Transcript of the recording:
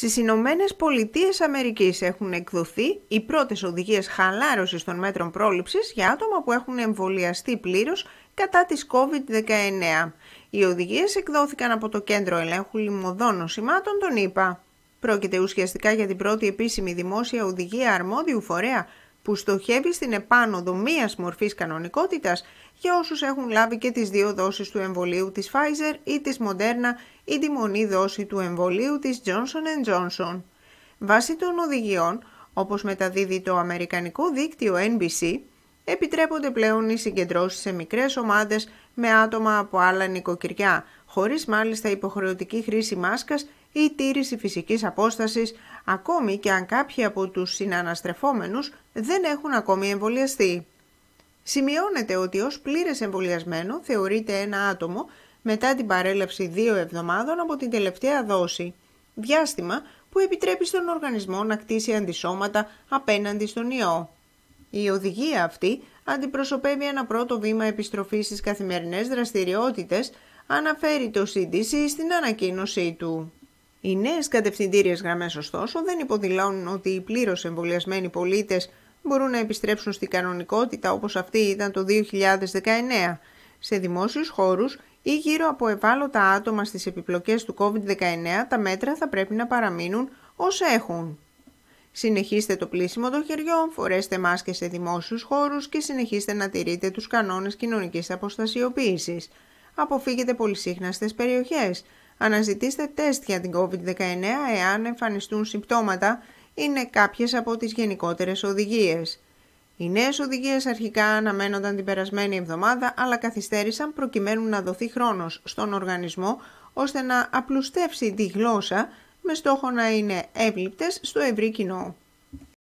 Στις Ηνωμένες Πολιτείες Αμερικής έχουν εκδοθεί οι πρώτες οδηγίες χαλάρωσης των μέτρων πρόληψης για άτομα που έχουν εμβολιαστεί πλήρως κατά της COVID-19. Οι οδηγίες εκδόθηκαν από το Κέντρο Ελέγχου Λιμωδών Νοσημάτων, τον ΗΠΑ. Πρόκειται ουσιαστικά για την πρώτη επίσημη δημόσια οδηγία αρμόδιου φορέα που στοχεύει στην επάνωδο μίας μορφής κανονικότητας για όσους έχουν λάβει και τις δύο δόσεις του εμβολίου της Pfizer ή της Moderna ή τη μονή δόση του εμβολίου της Johnson Johnson. Βάσει των οδηγιών, όπως μεταδίδει το Αμερικανικό δίκτυο NBC, επιτρέπονται πλέον οι συγκεντρώσεις σε μικρές ομάδες με άτομα από άλλα νοικοκυριά, χωρίς μάλιστα υποχρεωτική χρήση μάσκας η τήρηση φυσικής απόστασης, ακόμη και αν κάποιοι από τους συναναστρεφόμενους δεν έχουν ακόμη εμβολιαστεί. Σημειώνεται ότι ως πλήρες εμβολιασμένο θεωρείται ένα άτομο μετά την παρέλαψη δύο εβδομάδων από την τελευταία δόση, διάστημα που επιτρέπει στον οργανισμό να κτίσει αντισώματα απέναντι στον ιό. Η οδηγία αυτή αντιπροσωπεύει ένα πρώτο βήμα επιστροφής στις καθημερινές δραστηριότητες, αναφέρει το CDC στην ανακοίνωσή του. Οι νέες κατευθυντήριες γραμμές ωστόσο δεν υποδηλώνουν ότι οι πλήρως εμβολιασμένοι πολίτες μπορούν να επιστρέψουν στην κανονικότητα όπως αυτή ήταν το 2019 σε δημόσιους χώρους ή γύρω από ευάλωτα άτομα στις επιπλοκές του COVID-19 τα μέτρα θα πρέπει να παραμείνουν όσα έχουν. Συνεχίστε το πλήσιμο των χεριών, φορέστε μάσκες σε δημόσιους χώρους και συνεχίστε να τηρείτε τους κανόνες κοινωνικής αποστασιοποίησης. Αποφύγετε πολυσύχναστες περιοχές. Αναζητήστε τεστ για την COVID-19 εάν εμφανιστούν συμπτώματα, είναι κάποιες από τις γενικότερες οδηγίες. Οι νέες οδηγίες αρχικά αναμένονταν την περασμένη εβδομάδα, αλλά καθυστέρησαν προκειμένου να δοθεί χρόνος στον οργανισμό, ώστε να απλουστεύσει τη γλώσσα με στόχο να είναι εύληπτες στο ευρύ κοινό.